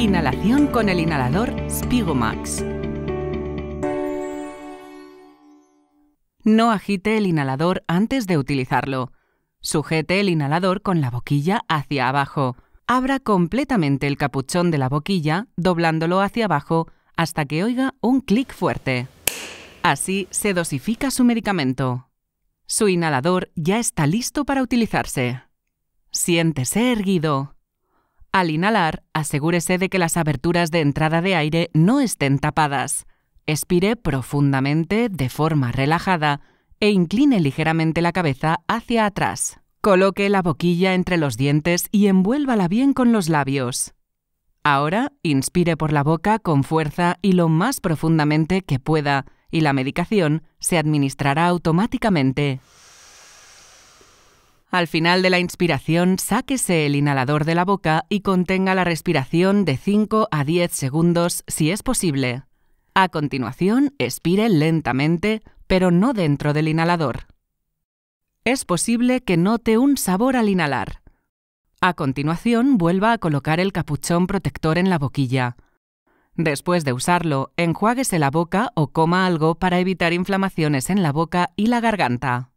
Inhalación con el inhalador Spigomax. No agite el inhalador antes de utilizarlo. Sujete el inhalador con la boquilla hacia abajo. Abra completamente el capuchón de la boquilla, doblándolo hacia abajo hasta que oiga un clic fuerte. Así se dosifica su medicamento. Su inhalador ya está listo para utilizarse. Siéntese erguido. Al inhalar, asegúrese de que las aberturas de entrada de aire no estén tapadas. Expire profundamente, de forma relajada, e incline ligeramente la cabeza hacia atrás. Coloque la boquilla entre los dientes y envuélvala bien con los labios. Ahora, inspire por la boca con fuerza y lo más profundamente que pueda, y la medicación se administrará automáticamente. Al final de la inspiración, sáquese el inhalador de la boca y contenga la respiración de 5 a 10 segundos si es posible. A continuación, expire lentamente, pero no dentro del inhalador. Es posible que note un sabor al inhalar. A continuación, vuelva a colocar el capuchón protector en la boquilla. Después de usarlo, enjuáguese la boca o coma algo para evitar inflamaciones en la boca y la garganta.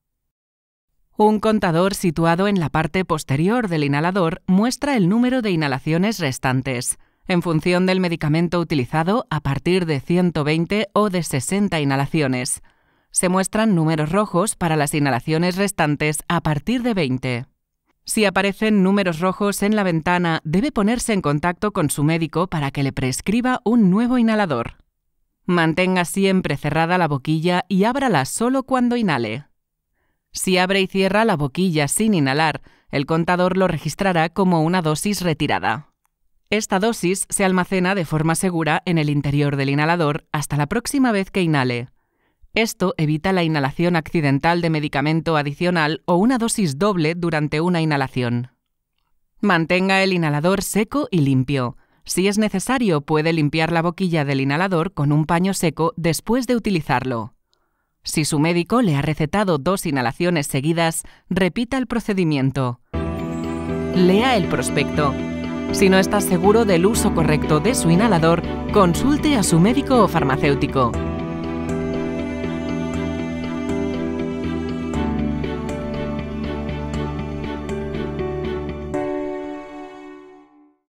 Un contador situado en la parte posterior del inhalador muestra el número de inhalaciones restantes. En función del medicamento utilizado, a partir de 120 o de 60 inhalaciones. Se muestran números rojos para las inhalaciones restantes a partir de 20. Si aparecen números rojos en la ventana, debe ponerse en contacto con su médico para que le prescriba un nuevo inhalador. Mantenga siempre cerrada la boquilla y ábrala solo cuando inhale. Si abre y cierra la boquilla sin inhalar, el contador lo registrará como una dosis retirada. Esta dosis se almacena de forma segura en el interior del inhalador hasta la próxima vez que inhale. Esto evita la inhalación accidental de medicamento adicional o una dosis doble durante una inhalación. Mantenga el inhalador seco y limpio. Si es necesario, puede limpiar la boquilla del inhalador con un paño seco después de utilizarlo. Si su médico le ha recetado dos inhalaciones seguidas, repita el procedimiento. Lea el prospecto. Si no está seguro del uso correcto de su inhalador, consulte a su médico o farmacéutico.